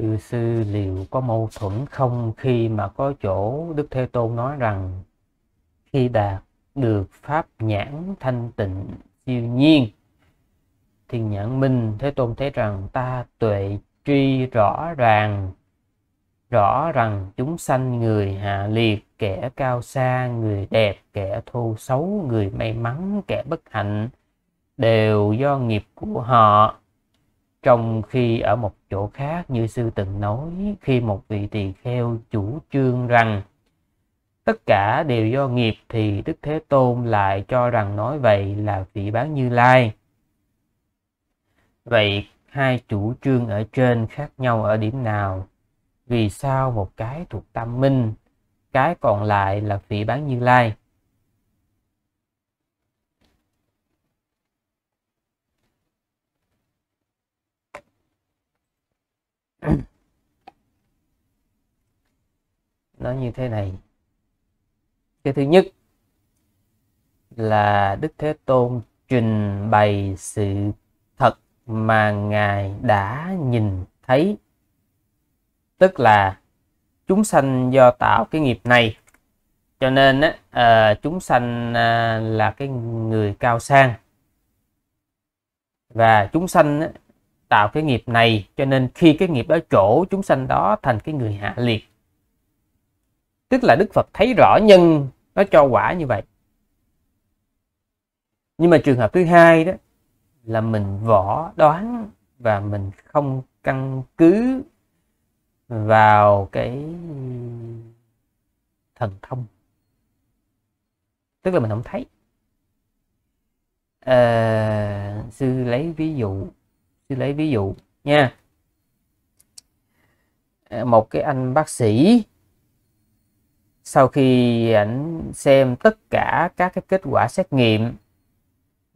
Sư sư liệu có mâu thuẫn không khi mà có chỗ Đức Thế Tôn nói rằng khi đạt được pháp nhãn thanh tịnh siêu nhiên thì nhãn minh Thế Tôn thấy rằng ta tuệ truy rõ ràng rõ rằng chúng sanh người hạ liệt kẻ cao xa người đẹp kẻ thô xấu người may mắn kẻ bất hạnh đều do nghiệp của họ trong khi ở một chỗ khác như sư từng nói khi một vị tỳ kheo chủ trương rằng tất cả đều do nghiệp thì đức thế tôn lại cho rằng nói vậy là vị bán như lai vậy hai chủ trương ở trên khác nhau ở điểm nào vì sao một cái thuộc tâm minh cái còn lại là vị bán như lai nó như thế này cái thứ nhất là đức thế tôn trình bày sự thật mà ngài đã nhìn thấy tức là chúng sanh do tạo cái nghiệp này cho nên á, ờ, chúng sanh à, là cái người cao sang và chúng sanh á, tạo cái nghiệp này cho nên khi cái nghiệp đó chỗ chúng sanh đó thành cái người hạ liệt tức là đức phật thấy rõ nhân nó cho quả như vậy nhưng mà trường hợp thứ hai đó là mình võ đoán và mình không căn cứ vào cái thần thông tức là mình không thấy à, sư lấy ví dụ tôi lấy ví dụ nha à, một cái anh bác sĩ sau khi ảnh xem tất cả các cái kết quả xét nghiệm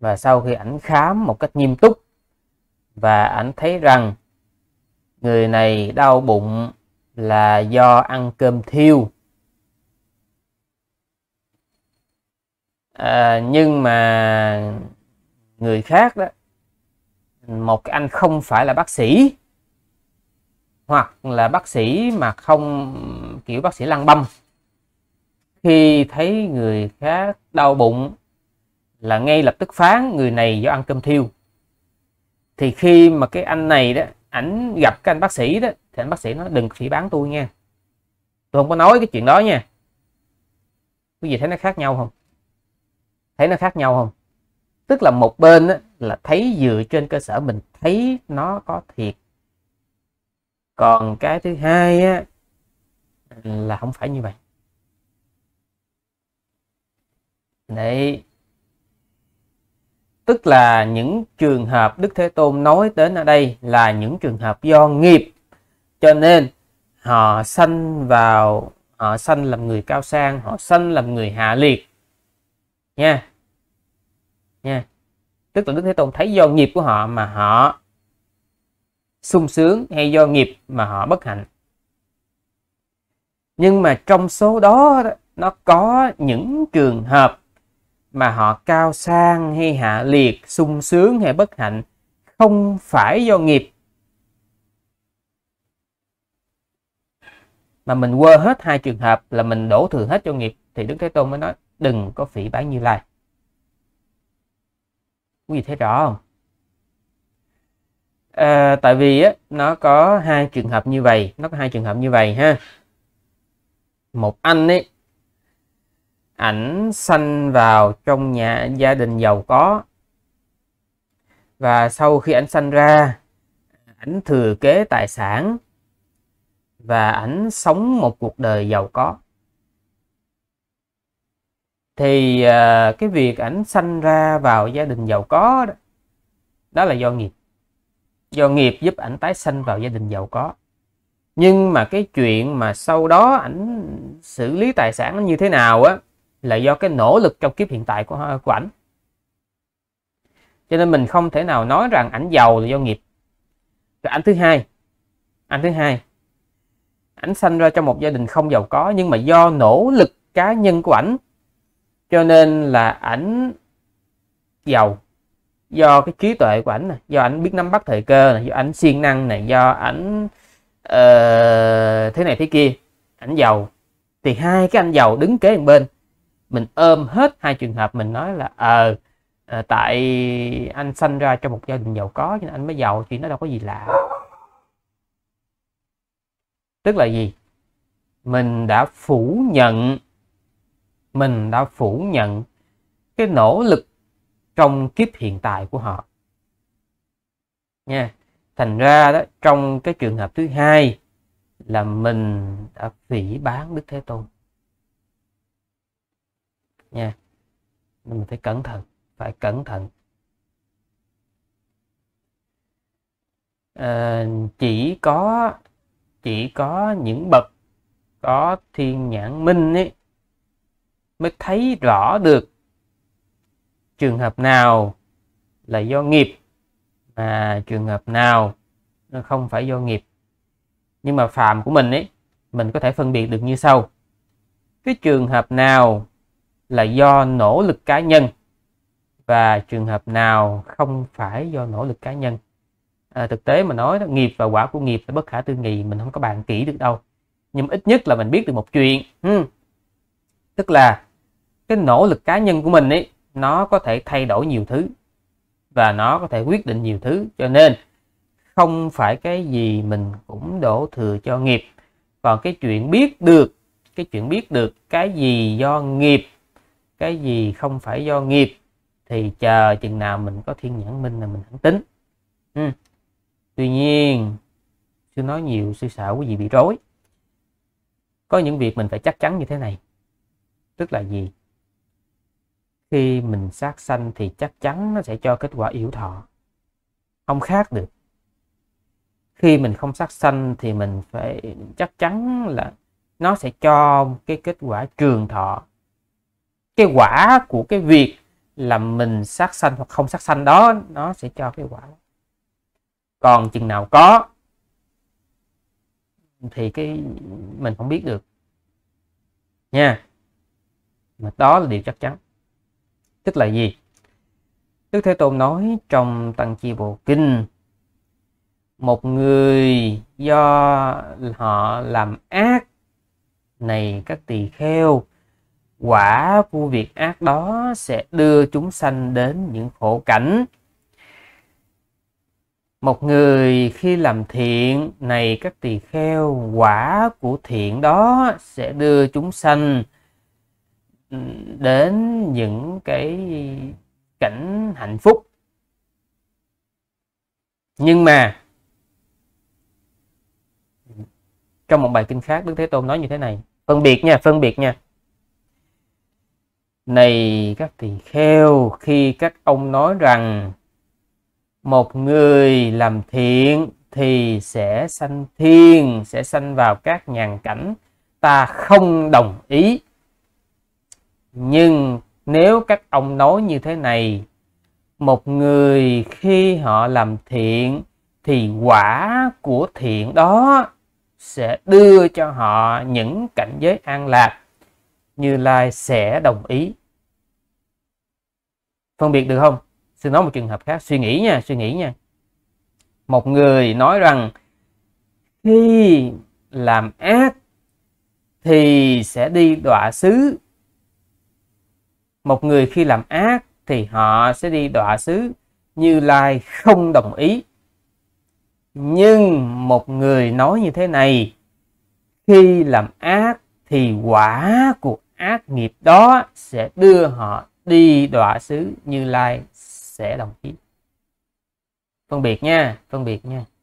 và sau khi ảnh khám một cách nghiêm túc và ảnh thấy rằng người này đau bụng là do ăn cơm thiêu à, nhưng mà người khác đó một anh không phải là bác sĩ hoặc là bác sĩ mà không kiểu bác sĩ lăn băm khi thấy người khác đau bụng là ngay lập tức phán người này do ăn cơm thiêu thì khi mà cái anh này đó ảnh gặp cái anh bác sĩ đó thì anh bác sĩ nói đừng phỉ bán tôi nha tôi không có nói cái chuyện đó nha quý vị thấy nó khác nhau không thấy nó khác nhau không tức là một bên là thấy dựa trên cơ sở mình thấy nó có thiệt còn cái thứ hai á, là không phải như vậy đấy tức là những trường hợp Đức Thế Tôn nói đến ở đây là những trường hợp do nghiệp cho nên họ sanh vào họ sanh làm người cao sang họ sanh làm người hạ liệt nha nha tức là đức thế tôn thấy do nghiệp của họ mà họ sung sướng hay do nghiệp mà họ bất hạnh nhưng mà trong số đó nó có những trường hợp mà họ cao sang hay hạ liệt sung sướng hay bất hạnh không phải do nghiệp mà mình quơ hết hai trường hợp là mình đổ thừa hết cho nghiệp thì đức thế tôn mới nói đừng có phỉ báng như lai quý vị thấy rõ không à, tại vì á, nó có hai trường hợp như vậy nó có hai trường hợp như vậy ha một anh ấy ảnh sanh vào trong nhà gia đình giàu có và sau khi ảnh sanh ra ảnh thừa kế tài sản và ảnh sống một cuộc đời giàu có thì à, cái việc ảnh sanh ra vào gia đình giàu có đó, đó là do nghiệp do nghiệp giúp ảnh tái sanh vào gia đình giàu có nhưng mà cái chuyện mà sau đó ảnh xử lý tài sản như thế nào á là do cái nỗ lực trong kiếp hiện tại của của ảnh cho nên mình không thể nào nói rằng ảnh giàu là do nghiệp rồi ảnh thứ hai ảnh thứ hai ảnh sanh ra trong một gia đình không giàu có nhưng mà do nỗ lực cá nhân của ảnh cho nên là ảnh giàu do cái trí tuệ của ảnh này do ảnh biết nắm bắt thời cơ này do ảnh siêng năng này do ảnh uh, thế này thế kia ảnh giàu thì hai cái anh giàu đứng kế bên mình ôm hết hai trường hợp mình nói là ờ à, tại anh sanh ra trong một gia đình giàu có cho nên anh mới giàu chuyện đó đâu có gì lạ tức là gì mình đã phủ nhận mình đã phủ nhận cái nỗ lực trong kiếp hiện tại của họ nha thành ra đó trong cái trường hợp thứ hai là mình đã phỉ bán đức thế tôn nha nên mình phải cẩn thận phải cẩn thận à, chỉ có chỉ có những bậc có thiên nhãn minh ấy mới thấy rõ được trường hợp nào là do nghiệp mà trường hợp nào nó không phải do nghiệp nhưng mà phạm của mình ấy mình có thể phân biệt được như sau cái trường hợp nào là do nỗ lực cá nhân và trường hợp nào không phải do nỗ lực cá nhân à, thực tế mà nói đó, nghiệp và quả của nghiệp là bất khả tư nghị mình không có bàn kỹ được đâu nhưng ít nhất là mình biết được một chuyện ừ. tức là cái nỗ lực cá nhân của mình ấy nó có thể thay đổi nhiều thứ và nó có thể quyết định nhiều thứ cho nên không phải cái gì mình cũng đổ thừa cho nghiệp còn cái chuyện biết được cái chuyện biết được cái gì do nghiệp cái gì không phải do nghiệp thì chờ chừng nào mình có thiên nhãn minh là mình hẳn tính ừ. tuy nhiên sư nói nhiều sư sợ quý vị bị rối có những việc mình phải chắc chắn như thế này tức là gì khi mình sát sanh thì chắc chắn nó sẽ cho kết quả yếu thọ không khác được khi mình không sát sanh thì mình phải chắc chắn là nó sẽ cho cái kết quả trường thọ cái quả của cái việc là mình sát sanh hoặc không sát sanh đó nó sẽ cho cái quả còn chừng nào có thì cái mình không biết được nha mà đó là điều chắc chắn tức là gì đức thế tôn nói trong tăng chi bộ kinh một người do họ làm ác này các tỳ kheo quả của việc ác đó sẽ đưa chúng sanh đến những khổ cảnh một người khi làm thiện này các tỳ kheo quả của thiện đó sẽ đưa chúng sanh đến những cái cảnh hạnh phúc nhưng mà trong một bài kinh khác đức thế tôn nói như thế này phân biệt nha phân biệt nha này các tỳ kheo khi các ông nói rằng một người làm thiện thì sẽ sanh thiên sẽ sanh vào các nhàn cảnh ta không đồng ý nhưng nếu các ông nói như thế này một người khi họ làm thiện thì quả của thiện đó sẽ đưa cho họ những cảnh giới an lạc như lai sẽ đồng ý phân biệt được không xin nói một trường hợp khác suy nghĩ nha suy nghĩ nha một người nói rằng khi làm ác thì sẽ đi đọa xứ một người khi làm ác thì họ sẽ đi đọa xứ như lai không đồng ý nhưng một người nói như thế này khi làm ác thì quả của ác nghiệp đó sẽ đưa họ đi đọa xứ như lai sẽ đồng ý phân biệt nha phân biệt nha